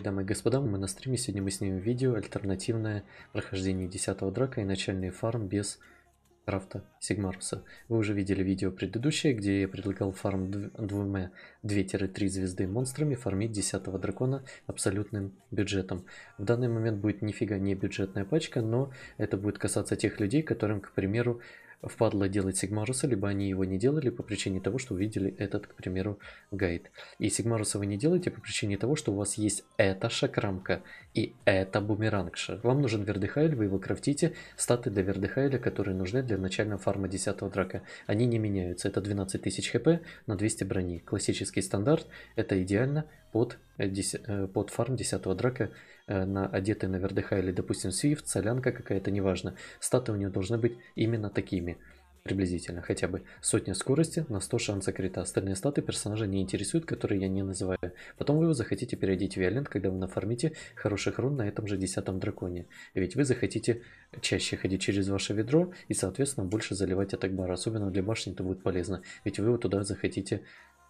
дамы и господа, мы на стриме, сегодня мы снимем видео альтернативное прохождение 10 драка и начальный фарм без крафта Сигмаруса. Вы уже видели видео предыдущее, где я предлагал фарм двумя 2-3 звезды монстрами фармить 10 дракона абсолютным бюджетом. В данный момент будет нифига не бюджетная пачка, но это будет касаться тех людей, которым, к примеру, впадло делать Сигмаруса, либо они его не делали по причине того, что увидели этот, к примеру, гайд. И Сигмаруса вы не делаете по причине того, что у вас есть эта шакрамка и эта бумерангша. Вам нужен Вердыхайль, вы его крафтите, статы для Вердыхайля, которые нужны для начального фарма 10 драка. Они не меняются, это 12 тысяч хп на 200 брони. Классический стандарт, это идеально, под, э, э, под фарм 10 драка э, на одетый на вердыха или, допустим, свифт, солянка какая-то, неважно. Статы у нее должны быть именно такими приблизительно, хотя бы сотня скорости на 100 шанса крита. Остальные статы персонажа не интересуют, которые я не называю. Потом вы его захотите переодеть в Виолент, когда вы нафармите хороших рун на этом же 10 драконе. Ведь вы захотите чаще ходить через ваше ведро и, соответственно, больше заливать атакбара. Особенно для башни это будет полезно, ведь вы его туда захотите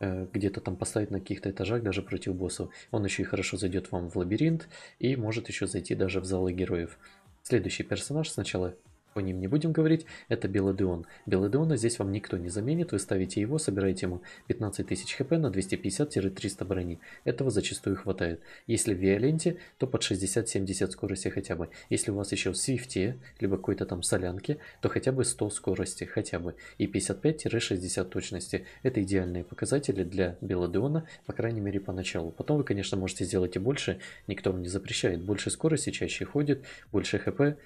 Э, где-то там поставить на каких-то этажах даже против боссов. Он еще и хорошо зайдет вам в лабиринт и может еще зайти даже в залы героев. Следующий персонаж сначала о ним не будем говорить, это Белодеон. Белодеона здесь вам никто не заменит, вы ставите его, собираете ему 15 тысяч хп на 250-300 брони. Этого зачастую хватает. Если в Виоленте, то под 60-70 скорости хотя бы. Если у вас еще в Свифте, либо какой-то там солянке, то хотя бы 100 скорости, хотя бы. И 55-60 точности. Это идеальные показатели для Белодеона, по крайней мере поначалу. Потом вы, конечно, можете сделать и больше, никто вам не запрещает. Больше скорости, чаще ходит, больше хп,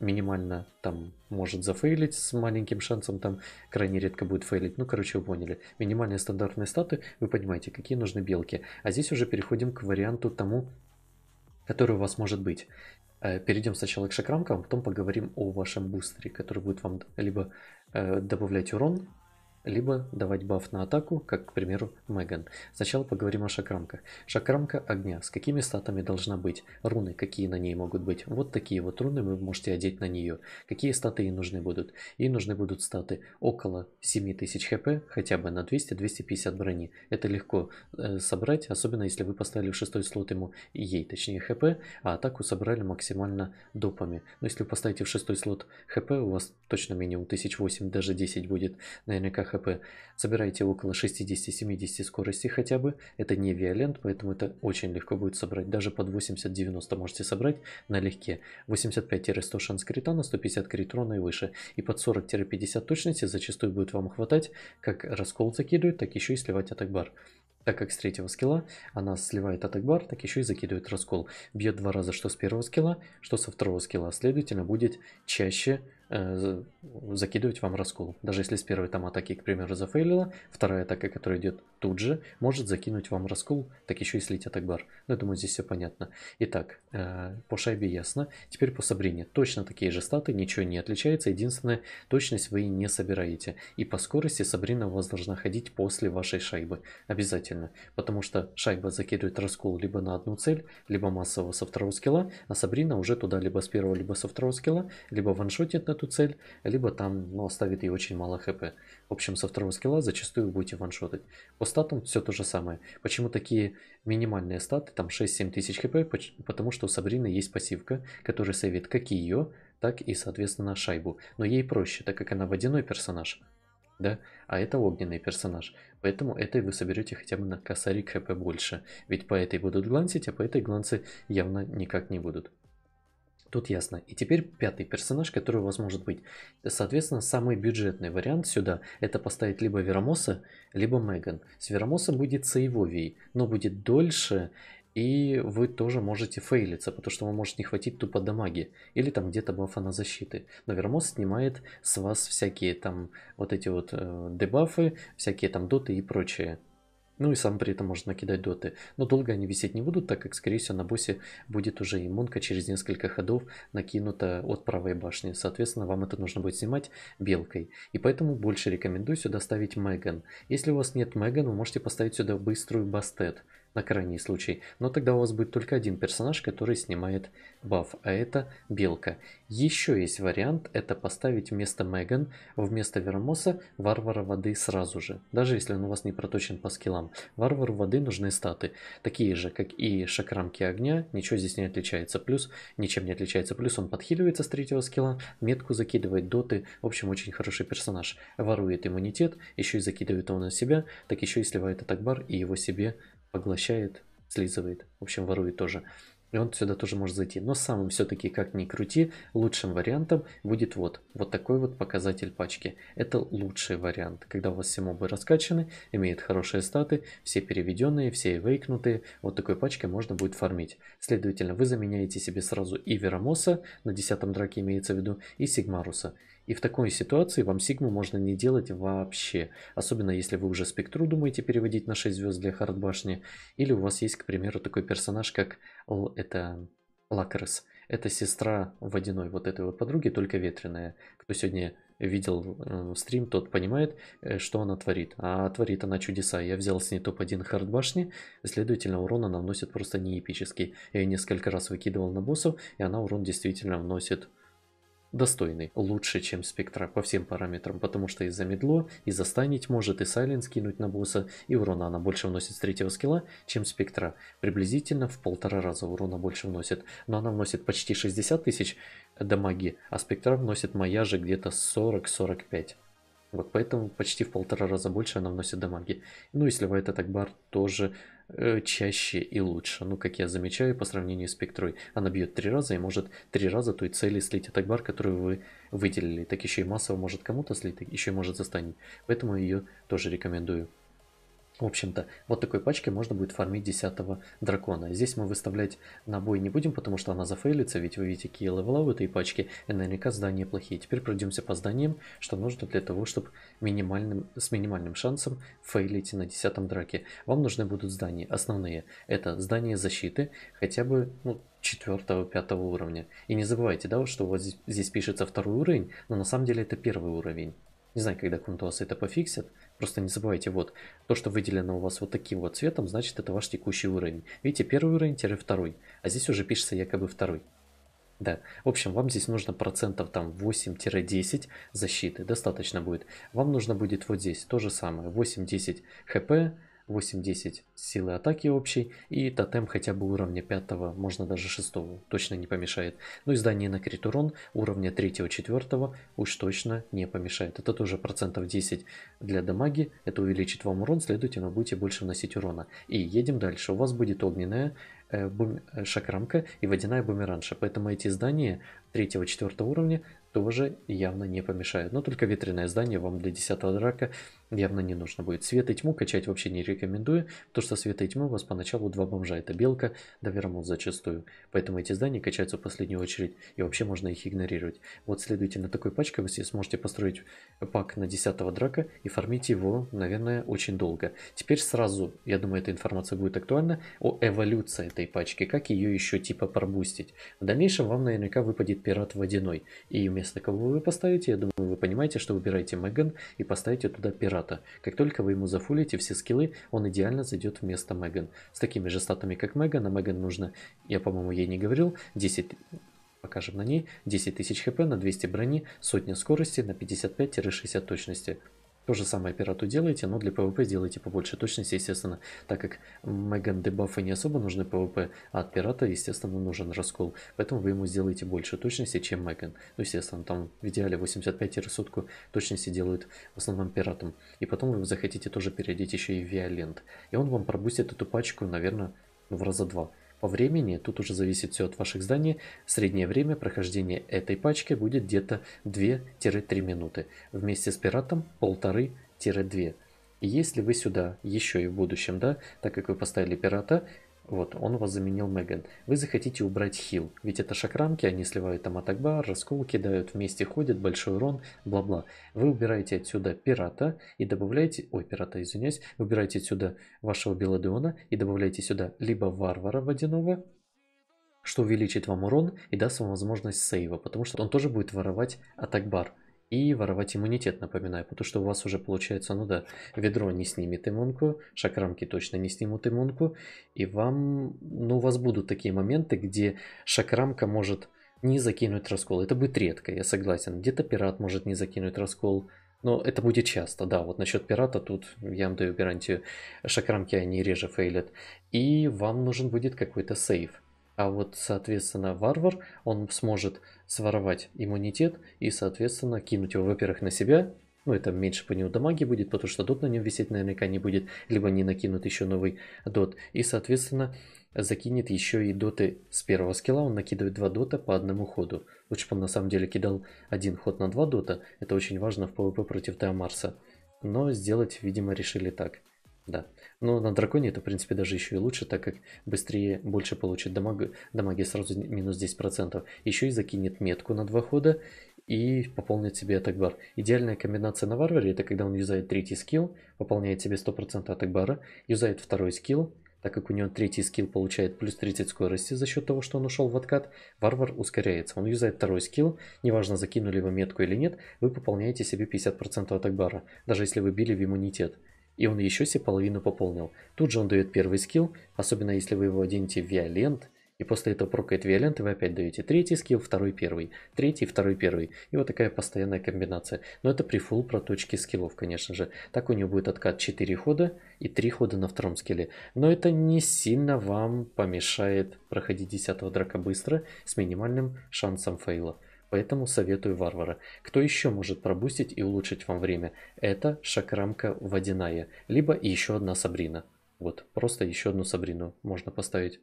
минимально там может зафейлить с маленьким шансом, там крайне редко будет фейлить. Ну, короче, вы поняли. Минимальные стандартные статы, вы понимаете, какие нужны белки. А здесь уже переходим к варианту тому, который у вас может быть. Э, перейдем сначала к шакрамкам, потом поговорим о вашем бустере, который будет вам либо э, добавлять урон либо давать баф на атаку, как, к примеру, Меган. Сначала поговорим о шакрамках. Шакрамка огня. С какими статами должна быть? Руны, какие на ней могут быть? Вот такие вот руны вы можете одеть на нее. Какие статы ей нужны будут? Ей нужны будут статы около 7000 хп, хотя бы на 200-250 брони. Это легко э, собрать, особенно если вы поставили в шестой слот ему, ей точнее, хп, а атаку собрали максимально допами. Но если вы поставите в шестой слот хп, у вас точно минимум 1008, даже 10 будет наверняка хп. Собирайте около 60-70 скорости хотя бы. Это не виолент, поэтому это очень легко будет собрать. Даже под 80-90 можете собрать налегке. 85-100 шанс крита на 150 критрона и выше. И под 40-50 точности зачастую будет вам хватать, как раскол закидывать, так еще и сливать атак бар. Так как с третьего скилла она сливает атак бар, так еще и закидывает раскол. Бьет два раза что с первого скилла, что со второго скилла. Следовательно, будет чаще Э, закидывать вам раскол. Даже если с первой там атаки, к примеру, зафейлила, вторая атака, которая идет тут же может закинуть вам раскол, так еще и слетят Акбар. Но ну, я думаю, здесь все понятно. Итак, э, по шайбе ясно. Теперь по Сабрине. Точно такие же статы, ничего не отличается. Единственное, точность вы не собираете. И по скорости Сабрина у вас должна ходить после вашей шайбы. Обязательно. Потому что шайба закидывает раскол либо на одну цель, либо массово со второго скилла, а Сабрина уже туда либо с первого, либо со второго скилла, либо ваншотит на эту цель, либо там, ну, оставит ей очень мало хп. В общем, со второго скилла зачастую будете ваншотить статам все то же самое. Почему такие минимальные статы, там 6-7 тысяч хп? Потому что у Сабрины есть пассивка, которая сейвит как ее, так и, соответственно, шайбу. Но ей проще, так как она водяной персонаж, да, а это огненный персонаж. Поэтому этой вы соберете хотя бы на косарик хп больше. Ведь по этой будут глансить, а по этой гланцы явно никак не будут. Тут ясно. И теперь пятый персонаж, который у вас может быть. Соответственно, самый бюджетный вариант сюда это поставить либо Веромоса, либо Меган. С Верамосом будет сейвовий, но будет дольше, и вы тоже можете фейлиться, потому что вам может не хватить тупо дамаги или там где-то бафа на защиты. Но Веромос снимает с вас всякие там вот эти вот э, дебафы, всякие там доты и прочее. Ну и сам при этом может накидать доты. Но долго они висеть не будут, так как, скорее всего, на боссе будет уже иммунка через несколько ходов накинута от правой башни. Соответственно, вам это нужно будет снимать белкой. И поэтому больше рекомендую сюда ставить Меган. Если у вас нет Меган, вы можете поставить сюда быструю Бастет на крайний случай. Но тогда у вас будет только один персонаж, который снимает баф, а это белка. Еще есть вариант, это поставить вместо Меган, вместо Вермоса, варвара воды сразу же. Даже если он у вас не проточен по скиллам. Варвару воды нужны статы. Такие же, как и шакрамки огня, ничего здесь не отличается. Плюс, ничем не отличается. Плюс он подхиливается с третьего скилла, метку закидывает, доты. В общем, очень хороший персонаж. Ворует иммунитет, еще и закидывает его на себя, так еще и сливает атакбар и его себе поглощает, слизывает, в общем, ворует тоже. И он сюда тоже может зайти. Но самым все-таки, как ни крути, лучшим вариантом будет вот. Вот такой вот показатель пачки. Это лучший вариант, когда у вас все мобы раскачаны, имеют хорошие статы, все переведенные, все вейкнутые. Вот такой пачкой можно будет фармить. Следовательно, вы заменяете себе сразу и Верамоса, на 10 драке имеется в виду, и Сигмаруса. И в такой ситуации вам сигму можно не делать вообще. Особенно если вы уже спектру думаете переводить на 6 звезд для хардбашни. Или у вас есть, к примеру, такой персонаж, как Л это Лакрес. Это сестра водяной вот этой вот подруги, только ветреная. Кто сегодня видел э, стрим, тот понимает, э, что она творит. А творит она чудеса. Я взял с ней топ-1 хардбашни, следовательно, урон она вносит просто не эпический. Я ее несколько раз выкидывал на боссов, и она урон действительно вносит достойный, лучше, чем спектра по всем параметрам, потому что и замедло, и застанить может, и сайленс кинуть на босса, и урона она больше вносит с третьего скилла, чем спектра. Приблизительно в полтора раза урона больше вносит, но она вносит почти 60 тысяч дамаги, а спектра вносит моя же где-то 40-45. Вот поэтому почти в полтора раза больше она вносит дамаги. Ну и сливает атак бар тоже Э, чаще и лучше. Ну, как я замечаю, по сравнению с Пектрой. Она бьет три раза и может три раза той цели слить атак бар, которую вы выделили. Так еще и массово может кому-то слить, еще и может застанить. Поэтому ее тоже рекомендую. В общем-то, вот такой пачке можно будет фармить 10 дракона. Здесь мы выставлять на бой не будем, потому что она зафейлится, ведь вы видите, какие левела в этой пачке, и наверняка здания плохие. Теперь пройдемся по зданиям, что нужно для того, чтобы минимальным, с минимальным шансом фейлить на 10 драке. Вам нужны будут здания основные. Это здание защиты, хотя бы, ну, 4-5 уровня. И не забывайте, да, что у вас здесь, здесь пишется второй уровень, но на самом деле это первый уровень. Не знаю, когда Кунтуасы это пофиксят, Просто не забывайте, вот, то, что выделено у вас вот таким вот цветом, значит это ваш текущий уровень. Видите, первый уровень, тире второй, а здесь уже пишется якобы второй. Да, в общем, вам здесь нужно процентов там 8-10 защиты, достаточно будет. Вам нужно будет вот здесь то же самое, 8-10 хп, 8-10 силы атаки общей и тотем хотя бы уровня 5, можно даже 6, точно не помешает. Ну и здание на крит урон уровня 3-4 уж точно не помешает. Это тоже процентов 10 для дамаги, это увеличит вам урон, следовательно будете больше вносить урона. И едем дальше, у вас будет огненная э, бум... Э, шакрамка и водяная бумеранша, поэтому эти здания 3-4 уровня тоже явно не помешает. Но только ветреное здание вам для 10 драка явно не нужно будет. Свет и тьму качать вообще не рекомендую, потому что свет и тьму у вас поначалу два бомжа. Это белка да вермут зачастую. Поэтому эти здания качаются в последнюю очередь, и вообще можно их игнорировать. Вот на такой пачке вы сможете построить пак на 10 драка и фармить его, наверное, очень долго. Теперь сразу, я думаю, эта информация будет актуальна, о эволюции этой пачки, как ее еще типа пробустить. В дальнейшем вам наверняка выпадет пират водяной. И вместо кого вы поставите, я думаю, вы понимаете, что выбираете Меган и поставите туда пирата. Как только вы ему зафулите все скиллы, он идеально зайдет вместо Меган. С такими же статами, как Меган, а Меган нужно, я по-моему ей не говорил, 10 покажем на ней, 10 тысяч хп на 200 брони, сотня скорости на 55-60 точности. То же самое пирату делаете, но для PvP сделайте побольше точности, естественно, так как Меган дебафы не особо нужны PvP, а от пирата, естественно, нужен раскол. Поэтому вы ему сделаете больше точности, чем Меган. Ну, естественно, там в идеале 85-сотку точности делают в основном пиратом. И потом вы захотите тоже переодеть еще и Виолент. И он вам пробустит эту пачку, наверное, в раза два. По времени, тут уже зависит все от ваших зданий. среднее время прохождения этой пачки будет где-то 2-3 минуты, вместе с пиратом 1,5-2. если вы сюда еще и в будущем, да, так как вы поставили пирата, вот, он вас заменил Меган. Вы захотите убрать хил, ведь это шакрамки, они сливают там атакбар, раскол кидают, вместе ходят, большой урон, бла-бла. Вы убираете отсюда пирата и добавляете... Ой, пирата, извиняюсь. Убираете отсюда вашего Беладеона и добавляете сюда либо варвара водяного, что увеличит вам урон и даст вам возможность сейва, потому что он тоже будет воровать Атакбар и воровать иммунитет, напоминаю, потому что у вас уже получается, ну да, ведро не снимет иммунку, шакрамки точно не снимут иммунку, и вам, ну у вас будут такие моменты, где шакрамка может не закинуть раскол, это будет редко, я согласен, где-то пират может не закинуть раскол, но это будет часто, да, вот насчет пирата тут я вам даю гарантию, шакрамки они реже фейлят, и вам нужен будет какой-то сейф. А вот, соответственно, варвар, он сможет своровать иммунитет и, соответственно, кинуть его, во-первых, на себя, ну, это меньше по нему дамаги будет, потому что дот на нем висеть наверняка не будет, либо не накинут еще новый дот. И, соответственно, закинет еще и доты с первого скилла, он накидывает два дота по одному ходу. Лучше бы он на самом деле кидал один ход на два дота, это очень важно в PvP против Теомарса. Но сделать, видимо, решили так. Да. Но на драконе это, в принципе, даже еще и лучше, так как быстрее больше получит дамага, дамаги сразу минус 10%. Еще и закинет метку на два хода и пополнит себе атакбар. Идеальная комбинация на варваре это когда он юзает третий скилл, пополняет себе 100% атак бара, юзает второй скилл, так как у него третий скилл получает плюс 30 скорости за счет того, что он ушел в откат, варвар ускоряется. Он юзает второй скилл, неважно, закинули вы метку или нет, вы пополняете себе 50% атак бара, даже если вы били в иммунитет. И он еще себе половину пополнил. Тут же он дает первый скилл, особенно если вы его оденете в Виолент, и после этого прокает Виолент, и вы опять даете третий скилл, второй первый, третий, второй первый. И вот такая постоянная комбинация. Но это при фул проточке скиллов, конечно же. Так у него будет откат 4 хода и 3 хода на втором скилле. Но это не сильно вам помешает проходить 10 драка быстро с минимальным шансом фейла. Поэтому советую варвара. Кто еще может пробустить и улучшить вам время? Это шакрамка водяная, либо еще одна Сабрина. Вот, просто еще одну Сабрину можно поставить.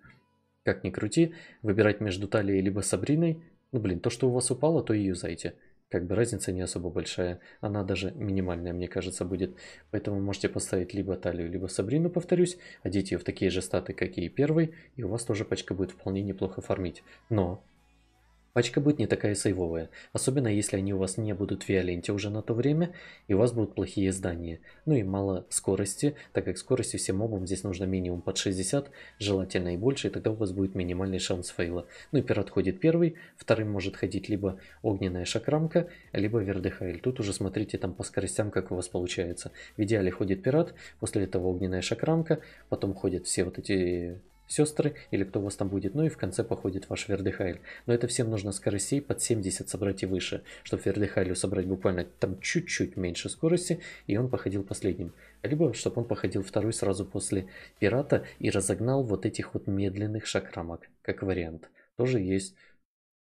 Как ни крути, выбирать между талией либо Сабриной, ну блин, то, что у вас упало, то и юзайте. Как бы разница не особо большая, она даже минимальная, мне кажется, будет. Поэтому можете поставить либо талию, либо Сабрину, повторюсь, одеть ее в такие же статы, какие и первый, и у вас тоже пачка будет вполне неплохо фармить. Но Пачка будет не такая сейвовая, особенно если они у вас не будут в Виоленте уже на то время, и у вас будут плохие здания. Ну и мало скорости, так как скорости всем мобам здесь нужно минимум под 60, желательно и больше, и тогда у вас будет минимальный шанс фейла. Ну и пират ходит первый, вторым может ходить либо огненная шакрамка, либо вердыхайль. Тут уже смотрите там по скоростям, как у вас получается. В идеале ходит пират, после этого огненная шакрамка, потом ходят все вот эти сестры или кто у вас там будет, ну и в конце походит ваш Вердыхайль. Но это всем нужно скоростей под 70 собрать и выше, чтобы Вердыхайлю собрать буквально там чуть-чуть меньше скорости, и он походил последним. Либо, чтобы он походил второй сразу после пирата и разогнал вот этих вот медленных шакрамок, как вариант. Тоже есть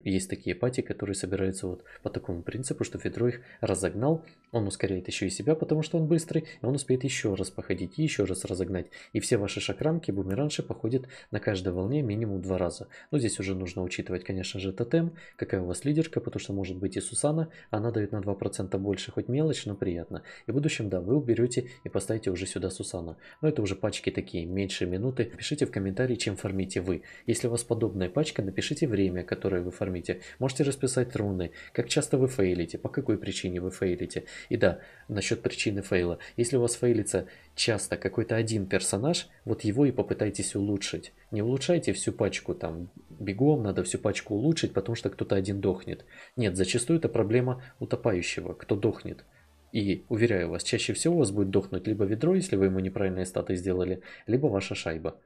есть такие пати, которые собираются вот по такому принципу, что Федро их разогнал он ускоряет еще и себя, потому что он быстрый, и он успеет еще раз походить и еще раз разогнать. И все ваши шакрамки, бумеранши походят на каждой волне минимум два раза. Но ну, здесь уже нужно учитывать, конечно же, тотем, какая у вас лидерка, потому что может быть и Сусана, она дает на 2% больше, хоть мелочь, но приятно. И в будущем, да, вы уберете и поставите уже сюда Сусана. Но это уже пачки такие, меньше минуты. Пишите в комментарии, чем фармите вы. Если у вас подобная пачка, напишите время, которое вы фармите. Можете расписать руны, как часто вы фейлите, по какой причине вы фейлите. И да, насчет причины фейла. Если у вас фейлится часто какой-то один персонаж, вот его и попытайтесь улучшить. Не улучшайте всю пачку там бегом, надо всю пачку улучшить, потому что кто-то один дохнет. Нет, зачастую это проблема утопающего, кто дохнет. И, уверяю вас, чаще всего у вас будет дохнуть либо ведро, если вы ему неправильные статы сделали, либо ваша шайба.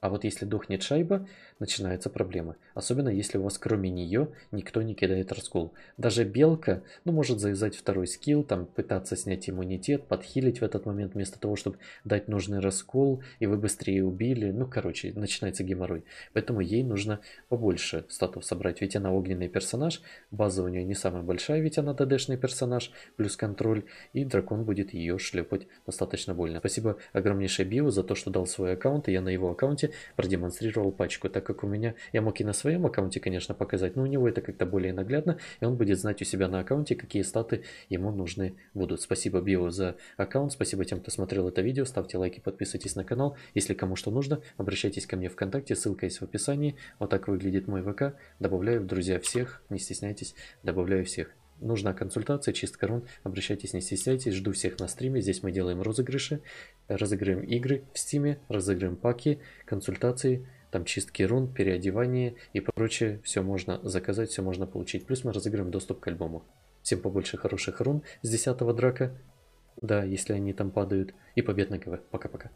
А вот если духнет шайба, начинаются проблемы. Особенно если у вас кроме нее никто не кидает раскол. Даже белка, ну, может завязать второй скилл, там, пытаться снять иммунитет, подхилить в этот момент, вместо того, чтобы дать нужный раскол, и вы быстрее убили. Ну, короче, начинается геморрой. Поэтому ей нужно побольше статов собрать, ведь она огненный персонаж, база у нее не самая большая, ведь она ДДшный персонаж, плюс контроль, и дракон будет ее шлепать достаточно больно. Спасибо огромнейшее Био за то, что дал свой аккаунт, и я на его аккаунте продемонстрировал пачку, так как у меня, я мог и на своем аккаунте, конечно, показать, но у него это как-то более наглядно, и он будет знать у себя на аккаунте, какие статы ему нужны будут. Спасибо Био за аккаунт, спасибо тем, кто смотрел это видео, ставьте лайки, подписывайтесь на канал, если кому что нужно, обращайтесь ко мне ВКонтакте, ссылка есть в описании, вот так выглядит мой ВК, добавляю в друзья всех, не стесняйтесь, добавляю всех. Нужна консультация, чистка рун. Обращайтесь, не стесняйтесь. Жду всех на стриме. Здесь мы делаем розыгрыши, разыграем игры в стиме, разыграем паки, консультации, там чистки рун, переодевание и прочее. Все можно заказать, все можно получить. Плюс мы разыграем доступ к альбому. Всем побольше хороших рун с 10 драка. Да, если они там падают. И побед на КВ. Пока-пока.